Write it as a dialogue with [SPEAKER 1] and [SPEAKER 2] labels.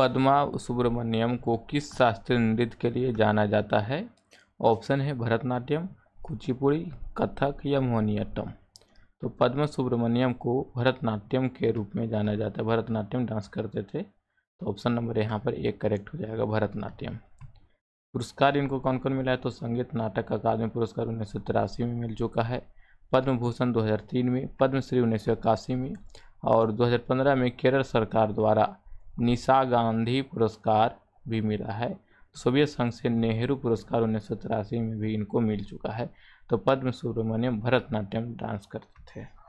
[SPEAKER 1] पद्मा सुब्रमण्यम को किस शास्त्रीय नृत्य के लिए जाना जाता है ऑप्शन है भरतनाट्यम कुचिपुड़ी कथक या मोहनियट्टम तो पद्म सुब्रमण्यम को भरतनाट्यम के रूप में जाना जाता है भरतनाट्यम डांस करते थे तो ऑप्शन नंबर यहाँ पर एक करेक्ट हो जाएगा भरतनाट्यम पुरस्कार इनको कौन कौन मिला है तो संगीत नाटक अकादमी पुरस्कार उन्नीस सौ में मिल चुका है पद्म भूषण 2003 में पद्मश्री उन्नीस में और 2015 में केरल सरकार द्वारा निशा गांधी पुरस्कार भी मिला है सोवियत संघ से नेहरू पुरस्कार उन्नीस में भी इनको मिल चुका है तो पद्म सुब्रमण्यम भरतनाट्यम डांस करते थे